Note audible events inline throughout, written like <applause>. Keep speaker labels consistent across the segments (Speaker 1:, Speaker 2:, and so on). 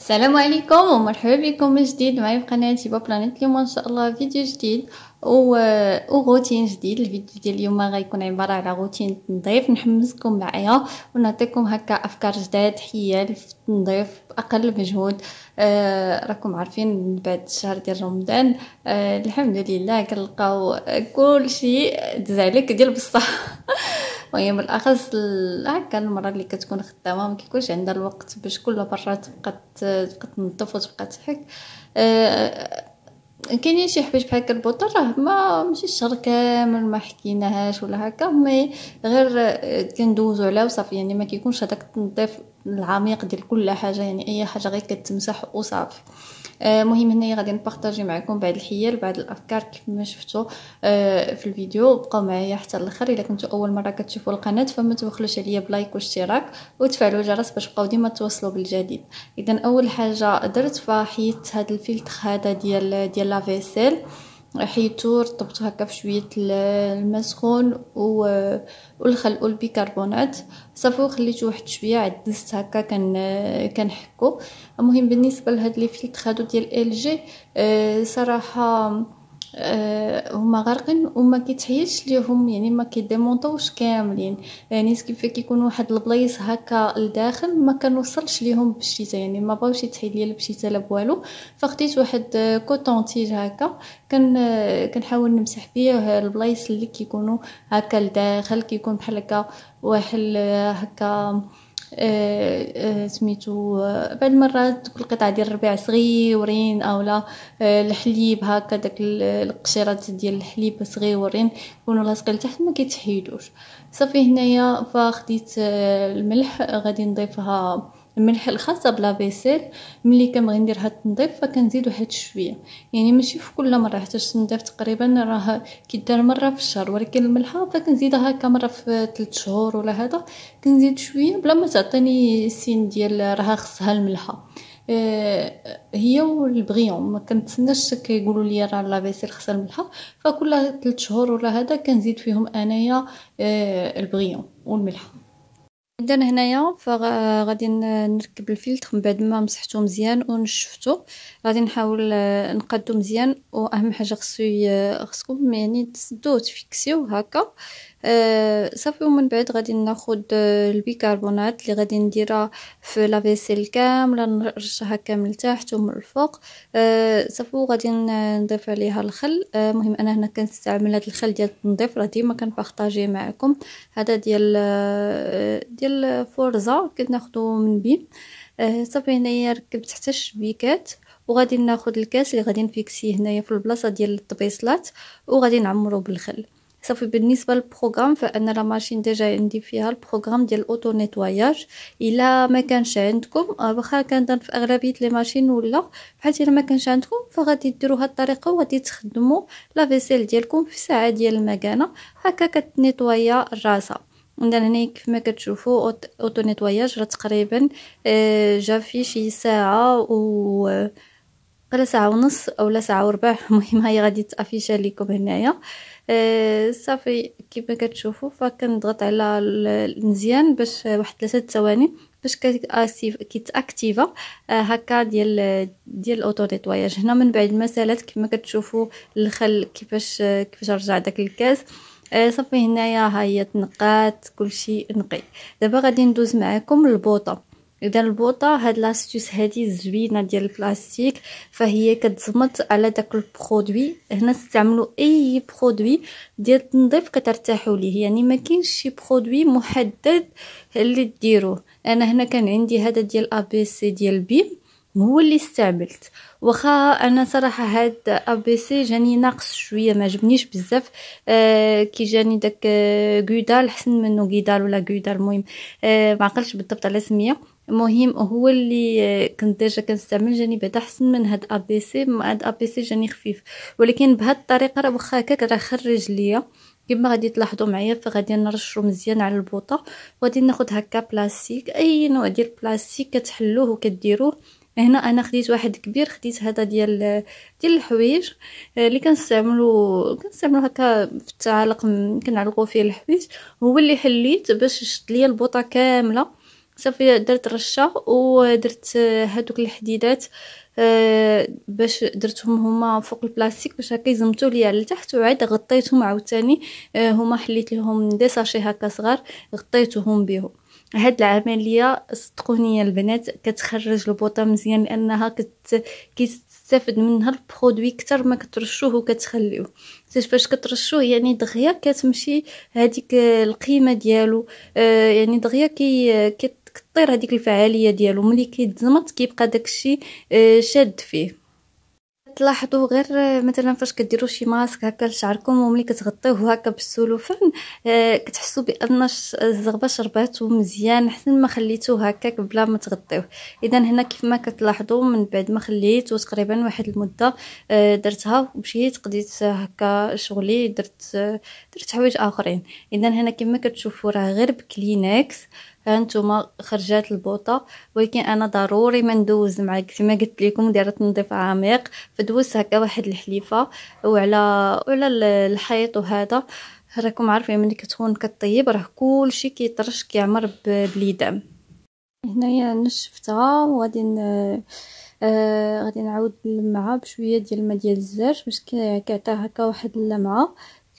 Speaker 1: السلام عليكم ومرحبا بكم من جديد معايا في قناه هبه بلانيت اليوم ان شاء الله فيديو جديد و وروتين جديد الفيديو ديال اليوم غيكون عباره على روتين تنظيف نحمسكم معايا ونعطيكم هكا افكار جداد حيال في التنظيف باقل مجهود آه راكم عارفين بعد الشهر ديال رمضان آه الحمد لله كنلقاو كل شيء دز آه، ديال بصح <laughs> المهم بالاخص هكا المره اللي كتكون خدامه ما كيكونش عندها الوقت باش كل مره تبقى تبقى تنظف وتبقى تحك آه، كاينين شي حوايج بحال البوطه راه ما ماشي الشهر كامل ما حكيناهاش ولا هكا مي غير كندوزو عليها وصافي يعني ما كيكونش هذاك التنظيف العميق ديال كل حاجه يعني اي حاجه غير كتمسح وصافي المهم آه، هنايا غادي نبارطاجي معكم بعض الحيل بعض الافكار كيف ما شفتوا آه، في الفيديو بقاو معايا حتى الاخر الا كنتو اول مره كتشوفوا القناه فما تبخلوش عليا بلايك واشتراك وتفعلوا الجرس باش تبقاو ديما توصلوا بالجديد اذا اول حاجه درت فحيت هذا الفلتر هذا ديال ديال لافيسيل حيتو رطبتو هكا في شويه الماء سخون والخل البيكربونات صافي وخليته واحد شويه عدست هكا كان كنحكو المهم بالنسبه لهاد لي فيلتر هادو ديال ال آه، جي صراحه أه، هما غارقين وما كيتحيدش ليهم يعني ما كيديمونطوش كاملين يعني كيف كيكون واحد البلايص هكا لداخل ما كنوصلش ليهم بالشتاء يعني ما بغاوش يتحيد ليا بالشتاء لا بوالو فخديت واحد كوتون تيج هكا كن كنحاول نمسح بيه البلايص اللي كيكونوا هكا لداخل كيكون بحال هكا واحد هكا آه، آه، سميتو آه، بعض المرات دوك القطع ديال الربيع صغيورين اولا الحليب هكا داك القشيرات ديال الحليب صغيورين يكونوا لاصقين لتحت ما كيتحيدوش صافي هنايا فخديت الملح غادي نضيفها الملح الخاصه بلا فيسيل ملي كنبغي ندير هاد التنظيف فكنزيد واحد شويه يعني ماشي في كل مره حتى التنظيف تقريبا راه كيدار مره في الشهر ولكن الملحه فكنزيدها هكا مره في 3 شهور ولا هذا كنزيد شويه بلا ما تعطيني سين ديال راها خصها الملحه آه، هي والبغيون ما كنتسناش كيقولوا لي راه لافيسيل خصها الملحه فكل 3 شهور ولا هذا كنزيد فيهم انايا آه، البغيون والملحه عندنا هنايا فغادي نركب الفلتر من بعد ما مسحته مزيان ونشفته غادي نحاول آه، نقادو مزيان واهم حاجه خصو خصكم يعني تسدوه تفيكسيوه هكا صافي ومن بعد غادي ناخد البيكربونات اللي غادي نديرها في لافيسيل كامله نرشها كامل لتحت ومن الفوق صافي وغادي نضيف عليها الخل المهم انا هنا كنستعمل هذا الخل ديال التنظيف راه ديما كنبارطاجي معكم هذا ديال ديال فورزا كناخذو من بين صافي هنايا ركبت حتى الشبيكات وغادي ناخذ الكاس اللي غادي نفيكسيه هنايا في البلاصه ديال الطبيصلات وغادي نعمرو بالخل صافي بالنسبه للبروغرام فان لا ماشين ديجا عندي فيها البروغرام ديال الاوتو نيتواياج الا ما كانش عندكم واخا كنظن في اغلبيه لي ماشين ولا بحال الا ما كانش عندكم فغادي ديروا هاد الطريقه وغادي تخدموا لا فيسيل ديالكم في ساعه ديال المكانه هكا كتنيطوايا راسها عندنا هنا كيفما كتشوفوا اوتو نيتواياج راه تقريبا جا في شي ساعه و ولا ساعه ونص او لا ساعه وربع <laughs> المهم هي غادي تافيشا لكم هنايا أه صافي ما كتشوفوا فكنضغط على مزيان باش واحد ثلاثه ثواني باش كتاكتيف كيتاكتيفا آه، هكا ديال ديال الاوتو نيطواياج هنا من بعد ما سالات كما كتشوفوا الخل كيفاش كيفاش رجع داك الكاس آه، صافي هنايا ها هي تنقات كلشي نقي دابا غادي ندوز معاكم البوطه اذا البوطه هاد لاستيس هادي زوينه ديال البلاستيك فهي كتزمط على داك البرودوي هنا استعملوا اي برودوي ديال التنظيف كترتاحوا ليه يعني ما كاينش شي برودوي محدد اللي ديروه انا هنا كان عندي هذا ديال ابي سي ديال بيم هو اللي استعملت واخا انا صراحه هاد ابي سي جاني ناقص شويه ما عجبنيش بزاف آه كي جاني داك غودال آه حسن منه غيدال ولا غودال المهم آه ما عقلتش بالضبط على سميه المهم هو اللي كنت ديجا كنستعمل جاني بعدا حسن من هاد ا بي سي هاد ا بي سي جاني خفيف ولكن بهاد الطريقه راه واخا هكاك راه خرج ليا كما غادي تلاحظوا معايا فغادي نرشرو مزيان على البوطه وغادي ناخد هكا بلاستيك اي نوع ديال بلاستيك كتحلوه وكديروه هنا انا خديت واحد كبير خديت هذا ديال ديال الحوايج آه، اللي كنستعملو كنستعملو هكا في التعالق كنعلقو فيه الحوايج هو اللي حليت باش شد ليا البوطه كامله صافي درت رشه ودرت هادوك الحديدات آه، باش درتهم هما فوق البلاستيك باش هكا يزمتو ليا لتحت وعاد غطيتهم عاوتاني آه، هما حليت لهم دي ساشي هكا صغار غطيتهم بهم هاد العمليه صدقوني البنات كتخرج البوطه مزيان لانها كت كيستافد منها البرودوي كتر ما كترشوه وكتخليوه فاش كترشوه يعني دغيا كتمشي هذيك القيمه ديالو آه، يعني دغيا كي كت كطير هذيك الفعاليه ديالو ملي كيتزمط كيبقى داكشي آه، شاد فيه تلاحظوا غير آه، مثلا فاش كديروا شي ماسك هكا لشعركم وملي كتغطيوه هكا بالسلوفان آه كتحسوا بان الزغبه شرباتو مزيان حسن ما خليتوه هكاك بلا ما تغطيوه اذا هنا كيف ما كتلاحظوا من بعد ما خليته تقريبا واحد المده آه درتها ومشيت قضيت هكا شغلي درت آه، درت حوايج اخرين اذا هنا كما كتشوفوا راه غير بكلينكس هانتوما خرجات البوطه ولكن انا ضروري ما ندوز مع كما قلت لكم دايره تنظيف عميق فدوزت هكا واحد الحليفه وعلى وعلى الحيط وهذا راكم عارفين ملي كتكون كطيب راه كلشي كيطرش كيعمر باليدام هنايا نشفتها وغادي آه غادي نعاود نلمعها بشويه ديال الماء ديال الزرج باش كيعطيها هكا واحد اللمعه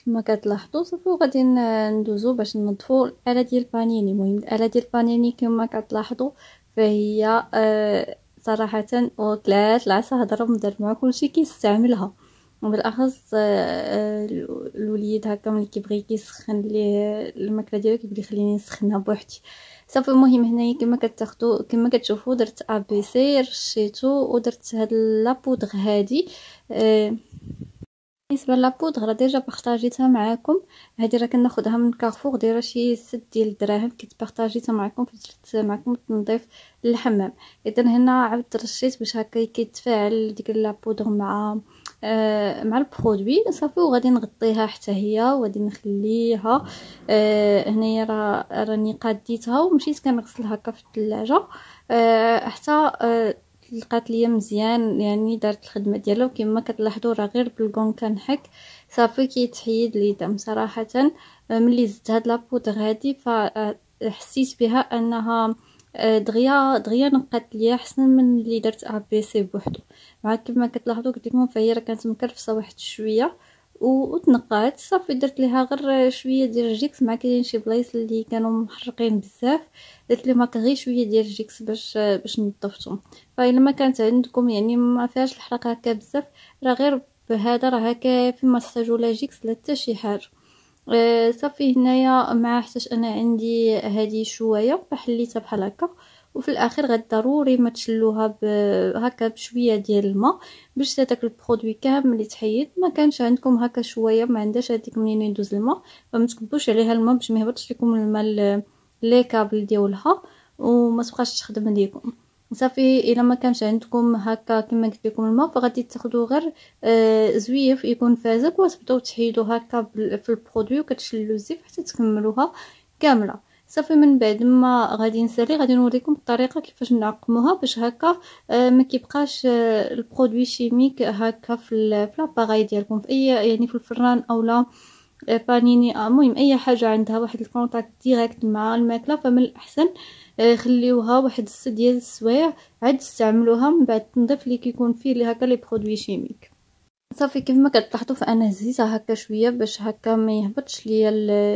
Speaker 1: كما كتلاحظوا صافي وغادي ندوزو باش ننظفوا الاله ديال البانيني المهم الاله ديال البانيني كما كتلاحظوا فهي آه صراحه وكلات العصا هضره مدار مع كلشي كيستعملها وبالاخص آه، آه، الوليد هكا ملي كيبغي كيسخن ليه الماكله ديالو كيبغي يخليني خليني نسخنها بوحدي صافي المهم هنايا كما كتاخذوا كما كتشوفوا درت ابيسي رشيتو ودرت هاد لابودغ هادي أه بالنسبه لابودغ راه ديجا بارطاجيتها معاكم هذه راه كناخذها من كارفور دايره شي 6 ديال الدراهم كنت بارطاجيتها معاكم درت معاكم التنظيف للحمام اذا هنا عاود رشيت باش هكا كيتفاعل ديك لابودغ مع آه مع البرودوي صافي وغادي نغطيها حتى هي وغادي نخليها آه هنايا راه راني قاديتها ومشيت كنغسل هكا في الثلاجه آه حتى آه لقات ليا مزيان يعني دارت الخدمه ديالها وكما كتلاحظوا راه غير بالكون كنحك صافي كيتحيد لي دم صراحه ملي زدت هاد لابودغ هادي فحسيت بها انها أه، دغيا دغيا نقات ليا احسن من اللي درت ا بي سي بوحدو مع كما كتلاحظوا قلت لكم فهي راه كانت مكرفصه واحد شويه وتنقات صافي درت ليها غير شويه ديال الجيكس مع كاين شي بلايص اللي كانوا محرقين بزاف درت لهم غير شويه ديال الجيكس باش باش نظفتهم فالا ما كانت عندكم يعني ما فيهاش الحرق هكا بزاف راه غير بهذا راه كافي ما تحتاجوا لا جيكس لا حتى شي حاجه آه، صافي هنايا مع حتى انا عندي هذه شويه فحليتها بحال هكا وفي الاخير غد ضروري ما تشلوها هكا بشويه ديال الماء باش داك البرودوي كامل اللي تحيد ما كانش عندكم هكا شويه ما عندهاش هذيك منين يدوز الماء فما تكبوش عليها الماء باش ما يهبطش لكم الماء لي كابل ديالها وما تبقاش تخدم ليكم صافي الا ما كانش عندكم هكا كما قلت لكم الماء فغادي تاخذوا غير آه، زويف يكون فازك وتبداو تحيدوا هكا في البرودوي وكتشلوا الزيف حتى تكملوها كامله صافي من بعد ما غادي نسري غادي نوريكم الطريقه كيفاش نعقموها باش هكا آه، ما كيبقاش آه، البرودوي شيميك هكا في لاباغاي ديالكم في اي يعني في الفران اولا آه، بانيني المهم اي حاجه عندها واحد الكونتاكت ديريكت مع الماكله فمن الاحسن خليوها واحد الست ديال السوايع عاد استعملوها من بعد التنظيف اللي كيكون فيه هكا لي برودوي شيميك صافي كيف ما كتلاحظوا فانا هزيتها هكا شويه باش هكا ما يهبطش ليا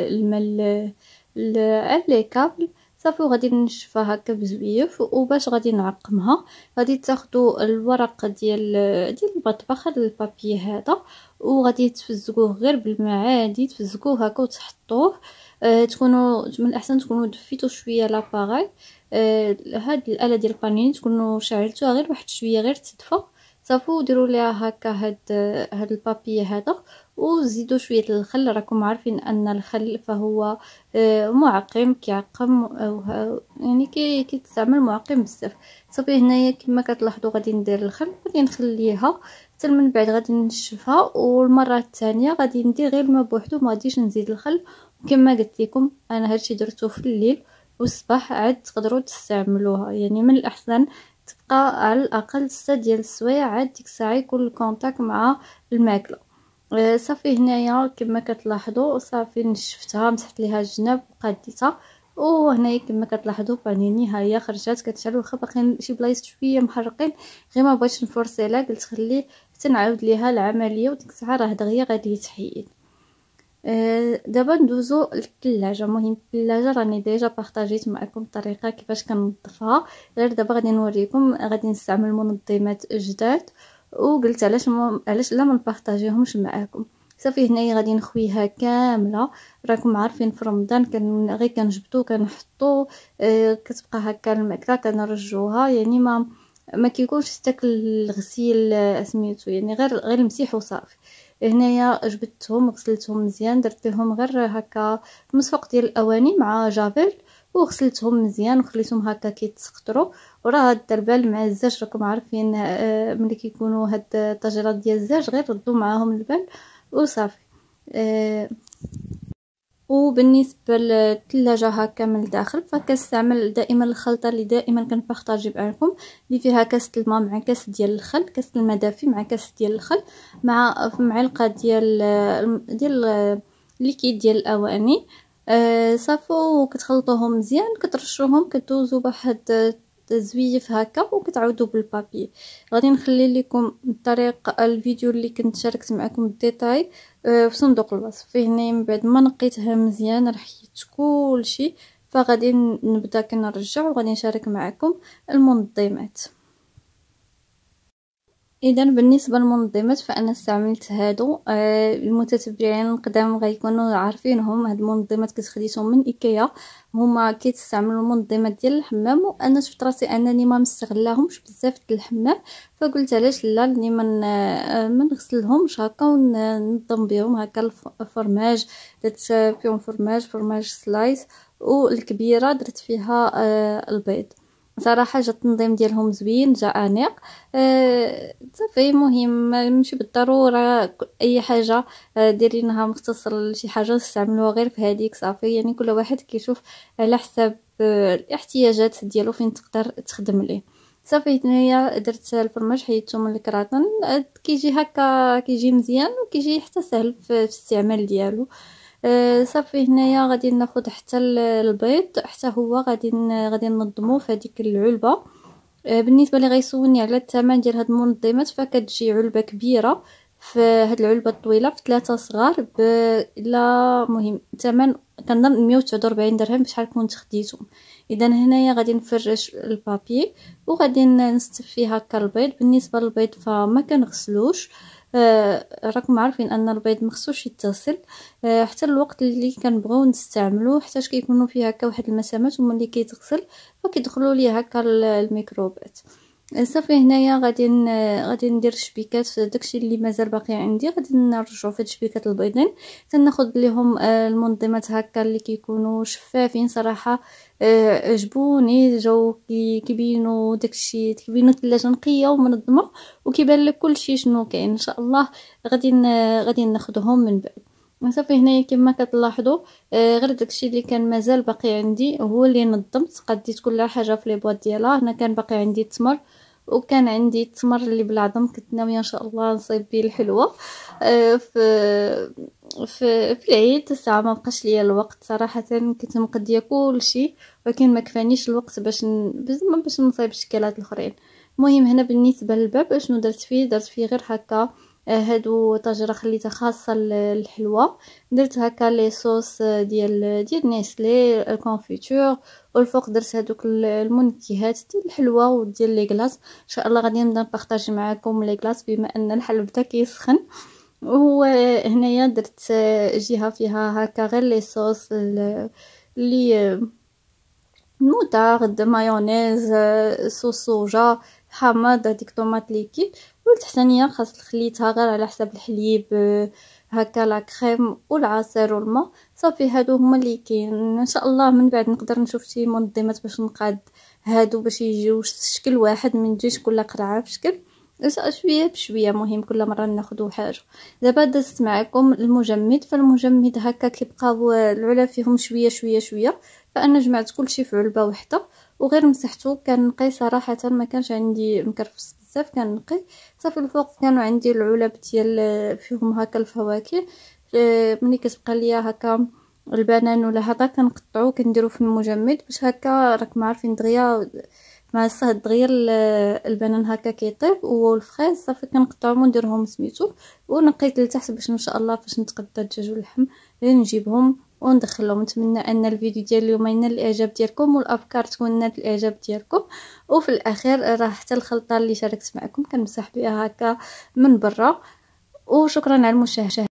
Speaker 1: المال لي كابل صافي وغادي نشفها هكا بزويف وباش غادي نعقمها غادي تاخدو الورق ديال ديال المطبخ هذا البابي هذا وغادي تفزقوه غير بالماء عادي تفزقوه هكا وتحطوه أه تكونوا من الاحسن تكونوا دفيتو شويه لاباغاي أه هاد الاله ديال البانيني تكونوا شعلتوها غير واحد شويه غير تدفى صافي وديروا ليها هكا هاد هاد البابي هذا وزيدوا شويه الخل راكم عارفين ان الخل فهو آه، معقم كيعقم يعني كي كيتستعمل معقم بزاف صافي هنايا كما كتلاحظوا غادي ندير الخل غادي نخليها حتى من بعد غادي نشفها والمره الثانيه غادي ندير غير الماء بوحدو ما غاديش نزيد الخل كما قلت لكم انا هادشي درته في الليل والصباح عاد تقدروا تستعملوها يعني من الاحسن تبقى على الاقل 6 ديال السوايع عاد ديك الساعه يكون الكونتاك مع الماكله آه، صافي هنايا كما كتلاحظوا صافي نشفتها مسحت ليها الجناب وقديتها وهنايا كما كتلاحظوا بانيني ها هي خرجات كتشعل واخا باقيين شي بلايص شويه محرقين غير ما بغيتش نفورسيلا قلت خليه حتى نعاود ليها العمليه وديك الساعه راه دغيا غادي يتحيد آه، دابا ندوزو للثلاجه المهم الثلاجه راني ديجا بارطاجيت معكم الطريقه كيفاش كنظفها غير دابا غادي نوريكم غادي نستعمل منظمات جداد وقلت علاش مو... علاش لا ما نبارطاجيهمش معاكم صافي هنايا غادي نخويها كامله راكم عارفين في رمضان كان غير كنجبدو كنحطو آه كتبقى هكا الماكله كنرجوها يعني ما ما كيكونش استاكل الغسيل آه، سميتو يعني غير غير المسيح وصافي هنايا جبدتهم غسلتهم مزيان درت لهم غير هكا مسفوق ديال الاواني مع جافيل وغسلتهم مزيان وخليتهم هكا كيتسقطرو وراه هاد الدربال مع الزاج راكم عارفين آه ملي كيكونوا هاد الطاجرات ديال الزاج غير ردوا معاهم البال وصافي آه وبالنسبه للثلاجه هكا من الداخل فكنستعمل دائما الخلطه اللي دائما كنبارطاجي معكم اللي فيها كاس الماء مع كاس ديال الخل كاس الماء دافي مع كاس ديال الخل مع معلقه ديال آه، ديال الليكيد آه، ديال الاواني آه صافو وكتخلطوهم مزيان كترشوهم كدوزو بواحد آه، زويف هكا وكتعاودو بالبابي غادي نخلي لكم الطريق آه، الفيديو اللي كنت شاركت معكم الديتاي آه، في صندوق الوصف فيه هنا من بعد ما نقيتها مزيان رحيت كلشي فغادي نبدا كنرجع وغادي نشارك معكم المنظمات اذا بالنسبه للمنظمات فانا استعملت هادو آه، المتتبعين القدام غيكونوا عارفينهم هاد المنظمات كنت خديتهم من ايكيا هما كيتستعملوا المنظمات ديال الحمام وانا شفت راسي انني ما مستغلاهمش بزاف ديال الحمام فقلت علاش لا اني من آه، ما نغسلهمش هكا وننظم بهم هكا الفرماج درت فيهم فرماج فرماج سلايس والكبيره درت فيها آه، البيض صراحه جا التنظيم ديالهم زوين جا انيق آه، صافي أه مهم ماشي بالضروره اي حاجه آه، دايرينها مختصر لشي حاجه تستعملوها غير في هذيك صافي يعني كل واحد كيشوف على حساب آه، الاحتياجات ديالو فين تقدر تخدم ليه صافي هنايا درت الفرماج حيدته من الكراتن كيجي هكا كيجي مزيان وكيجي حتى سهل في الاستعمال ديالو آه، صافي هنايا غادي ناخذ حتى البيض حتى هو غادي غادي ننظمو في هذيك العلبه آه، بالنسبه اللي غيسولني على الثمن ديال هاد المنظمات فكتجي علبه كبيره في هاد العلبه الطويله في ثلاثه صغار ب لا مهم الثمن كنظن 149 درهم بشحال كنت خديتهم اذا هنايا غادي نفرش البابي وغادي نستف فيه هكا البيض بالنسبه للبيض فما كنغسلوش آه آه راكم عارفين ان البيض مخصوش يتغسل آه حتى الوقت اللي كنبغيو نستعملوه حتى كيكونوا فيه هكا واحد المسامات وملي اللي كيتغسل فكيدخلوا ليه هكا الميكروبات صافي هنايا غادي غادي ندير الشبيكات داكشي اللي مازال باقي عندي غادي نرجعو في الشبيكات البيضين تناخذ ليهم آه، المنظمات هكا اللي كيكونوا شفافين صراحه آه، عجبوني جو كيبينوا داكشي كيبينوا الثلاجه نقيه ومنظمه وكيبان لك كلشي شنو كاين ان شاء الله غادي غادي ناخذهم من بعد وصافي هنايا كما كتلاحظوا آه، غير داكشي اللي كان مازال باقي عندي هو اللي نظمت قديت كل حاجه في لي بواط ديالها هنا كان باقي عندي التمر وكان عندي التمر اللي بالعظم كنت ناويه ان شاء الله نصيب به الحلوه آه في في في العيد الساعه ما بقاش ليا الوقت صراحه كنت مقديه كلشي ولكن ما كفانيش الوقت باش ن... باش نصيب الشكلات الاخرين المهم هنا بالنسبه للباب شنو درت فيه درت فيه غير هكا هادو طاجره خليتها خاصه للحلوى درت هكا لي صوص آه، ديال آه، ديال نيسلي الكونفيتور آه، والفوق درت هادوك المنكهات ديال الحلوى وديال لي كلاص ان شاء الله غادي نبدا نبارطاجي معكم لي كلاص بما ان الحل بدا كيسخن هنايا درت جهه فيها هكا غير لي صوص لي الموتارد مايونيز صوص صوجا حامض هذيك طوماط ليكيد والتحسانيه خاص خليتها غير على حساب الحليب آه، هكا لا كريم والعصير والماء صافي هادو هما اللي كاين ان شاء الله من بعد نقدر نشوف شي منظمات باش نقاد هادو باش يجيو شكل واحد من جيش كل قرعه بشكل شويه بشويه مهم كل مره ناخذ حاجه دابا دزت معكم المجمد فالمجمد هكا كيبقاو العلا فيهم شويه شويه شويه فانا جمعت كلشي في علبه واحده وغير مسحته كان نقي صراحه ما كانش عندي مكرفس بزاف كنقي صافي الفوق كانوا عندي العلب ديال آه، فيهم هكا الفواكه آه، ملي كتبقى ليا هكا البنان ولا هذا كنقطعو كنديرو في المجمد باش هكا راكم عارفين دغيا مع الصهد دغيا آه، البنان هكا كيطيب والفريز صافي كنقطعهم ونديرهم سميتو ونقيت لتحت باش ان شاء الله فاش نتقدى الدجاج واللحم غير نجيبهم وندخلو نتمنى ان الفيديو ديال اليوم ينال الاعجاب ديالكم والافكار تكون نالت الاعجاب ديالكم وفي الاخير راه حتى الخلطه اللي شاركت معكم كنمسح بها هكا من برا وشكرا على المشاهده